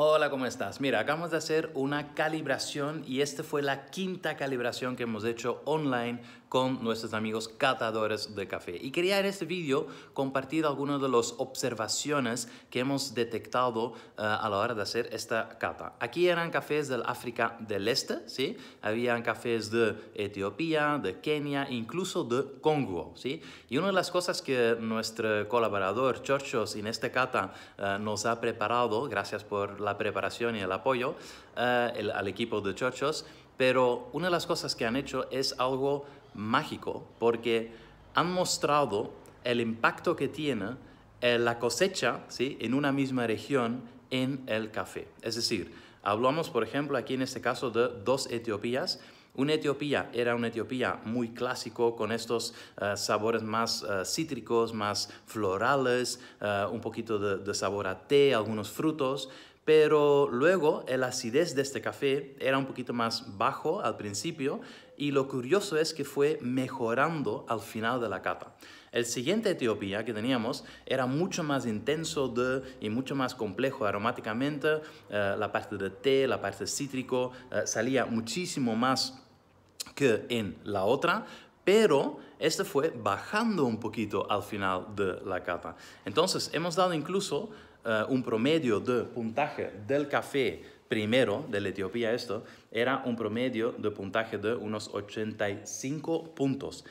Hola, ¿cómo estás? Mira, acabamos de hacer una calibración y esta fue la quinta calibración que hemos hecho online con nuestros amigos catadores de café. Y quería en este vídeo compartir algunas de las observaciones que hemos detectado eh, a la hora de hacer esta cata. Aquí eran cafés del África del Este, ¿sí? Habían cafés de Etiopía, de Kenia, incluso de Congo, ¿sí? Y una de las cosas que nuestro colaborador Chorchos en esta cata eh, nos ha preparado, gracias por la preparación y el apoyo eh, al equipo de Chorchos, pero una de las cosas que han hecho es algo mágico porque han mostrado el impacto que tiene eh, la cosecha ¿sí? en una misma región en el café. Es decir, hablamos, por ejemplo, aquí en este caso de dos Etiopías. Una Etiopía era una Etiopía muy clásico con estos eh, sabores más eh, cítricos, más florales, un poquito de, sabor a té, algunos frutos, pero luego el acidez de este café era un poquito más bajo al principio y lo curioso es que fue mejorando al final de la cata. El siguiente Etiopía que teníamos era mucho más intenso de, y mucho más complejo aromáticamente, eh, la parte de té, la parte cítrico, eh, salía muchísimo más que en la otra, pero este fue bajando un poquito al final de la cata. Entonces, hemos dado incluso eh, un promedio de puntaje del café primero, de la Etiopía esto, era un promedio de puntaje de unos 85 puntos.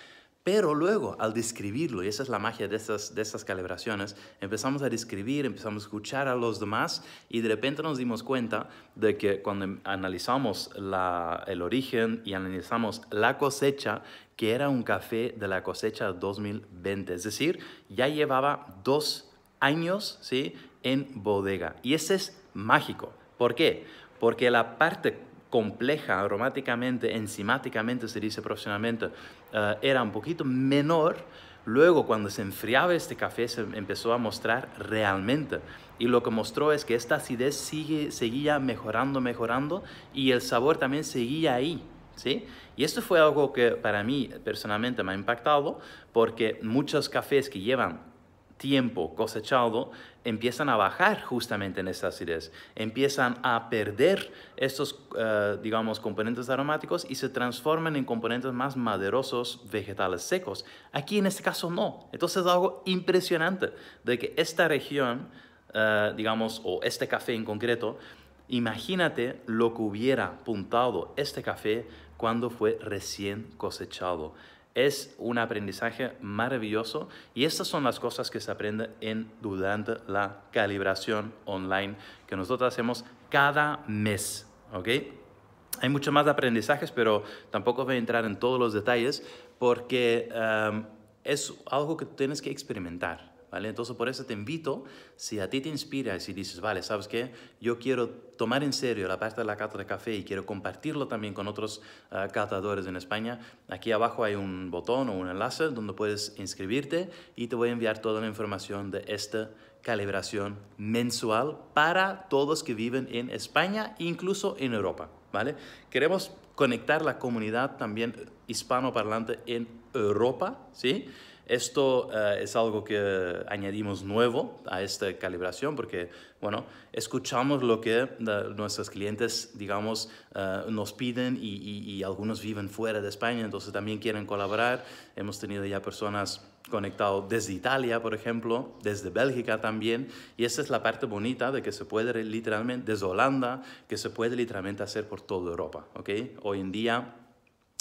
Pero luego, al describirlo, y esa es la magia de estas, de estas calibraciones, empezamos a describir, empezamos a escuchar a los demás y de repente nos dimos cuenta de que cuando analizamos la, el origen y analizamos la cosecha, que era un café de la cosecha 2020, es decir, ya llevaba dos años, ¿sí? en bodega. Y ese es mágico. ¿Por qué? Porque la parte compleja aromáticamente, enzimáticamente se dice profesionalmente, eh, era un poquito menor. Luego, cuando se enfriaba este café, se empezó a mostrar realmente. Y lo que mostró es que esta acidez sigue, seguía mejorando, mejorando, y el sabor también seguía ahí. ¿Sí? Y esto fue algo que para mí personalmente me ha impactado porque muchos cafés que llevan tiempo cosechado, empiezan a bajar justamente en esta acidez, empiezan a perder estos, eh, digamos, componentes aromáticos y se transforman en componentes más maderosos, vegetales secos. Aquí en este caso no. Entonces algo impresionante de que esta región, eh, digamos, o este café en concreto, imagínate lo que hubiera puntado este café cuando fue recién cosechado. Es un aprendizaje maravilloso y estas son las cosas que se aprende en, durante la calibración online que nosotros hacemos cada mes. ¿ok? Hay mucho más aprendizajes, pero tampoco voy a entrar en todos los detalles porque eh, es algo que tienes que experimentar. Entonces por eso te invito, si a ti te inspira y si dices, vale, ¿sabes qué? Yo quiero tomar en serio la parte de la cata de café y quiero compartirlo también con otros ah, catadores en España, aquí abajo hay un botón o un enlace donde puedes inscribirte y te voy a enviar toda la información de esta calibración mensual para todos que viven en España e incluso en Europa, ¿vale? Queremos conectar la comunidad también hispanoparlante en Europa, ¿sí? Esto eh, es algo que añadimos nuevo a esta calibración porque, bueno, escuchamos lo que eh, nuestros clientes, digamos, eh, nos piden y, algunos viven fuera de España, entonces también quieren colaborar. Hemos tenido ya personas conectadas desde Italia, por ejemplo, desde Bélgica también, y esa es la parte bonita de que se puede literalmente, desde Holanda, que se puede literalmente hacer por toda Europa, ¿ok? Hoy en día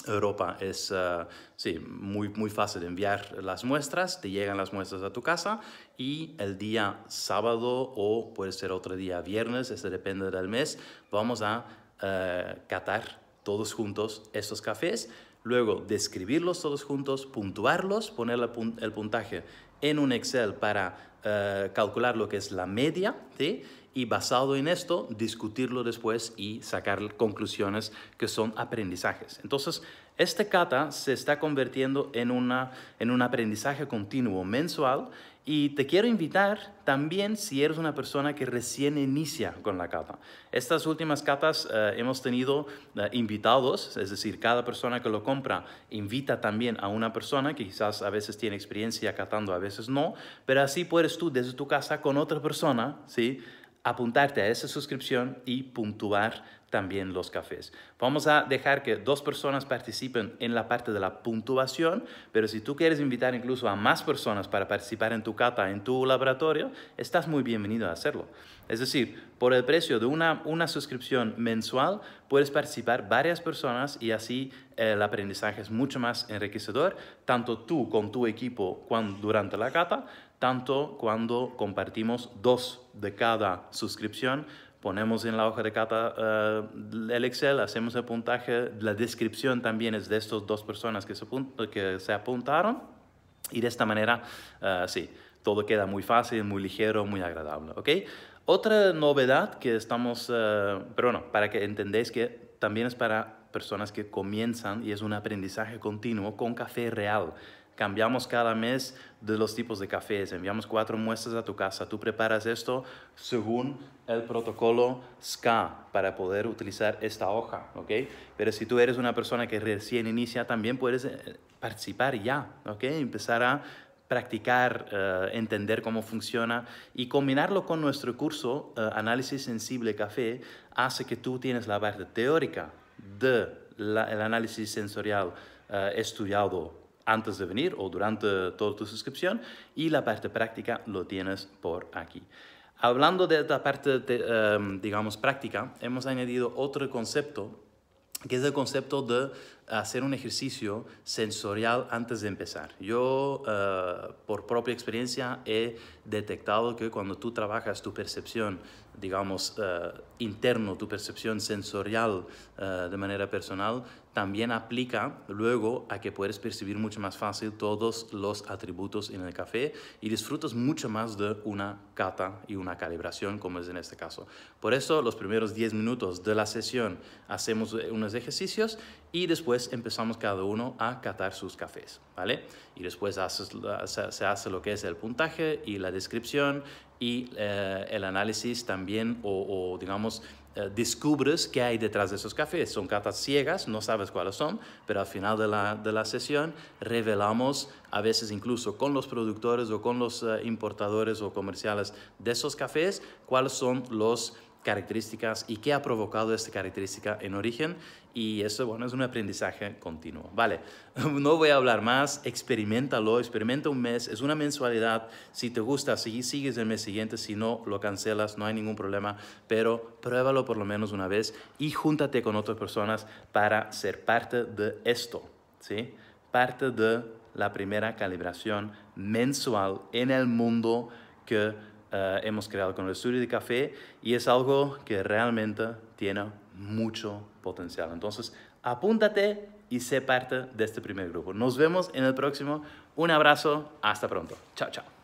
Europa es eh, sí, muy, muy fácil enviar las muestras, te llegan las muestras a tu casa y el día sábado o puede ser otro día viernes, eso este depende del mes, vamos a eh, catar todos juntos estos cafés, luego describirlos todos juntos, puntuarlos, poner el puntaje en un Excel para eh, calcular lo que es la media, ¿sí? y basado en esto discutirlo después y sacar conclusiones que son aprendizajes. Entonces, este cata se está convirtiendo en, una, en un aprendizaje continuo mensual y te quiero invitar también si eres una persona que recién inicia con la cata. Estas últimas catas eh, hemos tenido eh, invitados, es decir, cada persona que lo compra invita también a una persona que quizás a veces tiene experiencia catando, a veces no, pero así puedes tú desde tu casa con otra persona, ¿sí? apuntarte a esa suscripción y puntuar también los cafés. Vamos a dejar que dos personas participen en la parte de la puntuación, pero si tú quieres invitar incluso a más personas para participar en tu cata, en tu laboratorio, estás muy bienvenido a hacerlo. Es decir, por el precio de una, suscripción mensual, puedes participar varias personas y así eh, el aprendizaje es mucho más enriquecedor, tanto tú con tu equipo cuando, durante la cata, tanto cuando compartimos dos de cada suscripción ponemos en la hoja de cata eh, el Excel, hacemos el puntaje, la descripción también es de estas dos personas que se, que se apuntaron y de esta manera, eh, sí, todo queda muy fácil, muy ligero, muy agradable, ¿ok? Otra novedad que estamos, eh, pero bueno, para que entendéis que también es para personas que comienzan y es un aprendizaje continuo con café real. Cambiamos cada mes de los tipos de cafés, enviamos cuatro muestras a tu casa. Tú preparas esto según el protocolo SCA para poder utilizar esta hoja, ¿ok? Pero si tú eres una persona que recién inicia, también puedes eh, participar ya, ¿ok? Empezar a practicar, eh, entender cómo funciona y combinarlo con nuestro curso eh, Análisis Sensible Café hace que tú tienes la parte teórica de el análisis sensorial estudiado antes de venir o durante toda tu suscripción y la parte práctica lo tienes por aquí. Hablando de la parte, em, digamos, práctica, hemos añadido otro concepto que es el concepto de hacer un ejercicio sensorial antes de empezar. Yo, eh, por propia experiencia, he detectado que cuando tú trabajas tu percepción, digamos, eh, interno, tu percepción sensorial eh, de manera personal, también aplica luego a que puedes percibir mucho más fácil todos los atributos en el café y disfrutas mucho más de una cata y una calibración, como es en este caso. Por eso, los primeros 10 minutos de la sesión hacemos unos ejercicios y después empezamos cada uno a catar sus cafés, ¿vale? Y después se hace lo que es el puntaje y la descripción y eh, el análisis también, o, digamos, eh, descubres qué hay detrás de esos cafés. Son catas ciegas, no sabes cuáles son, pero al final de la, de la sesión revelamos, a veces incluso con los productores o con los eh, importadores o comerciales de esos cafés, cuáles son los características y qué ha provocado esta característica en origen. Y eso, bueno, es un aprendizaje continuo. Vale, no voy a hablar más, experimentalo, experimenta un mes, es una mensualidad. Si te gusta, sigues el mes siguiente, si no, lo cancelas, no hay ningún problema, pero pruébalo por lo menos una vez y júntate con otras personas para ser parte de esto, ¿sí? Parte de la primera calibración mensual en el mundo que eh, hemos creado con el estudio de café y es algo que realmente tiene mucho potencial. Entonces, apúntate y sé parte de este primer grupo. Nos vemos en el próximo. Un abrazo, hasta pronto. Chao, chao.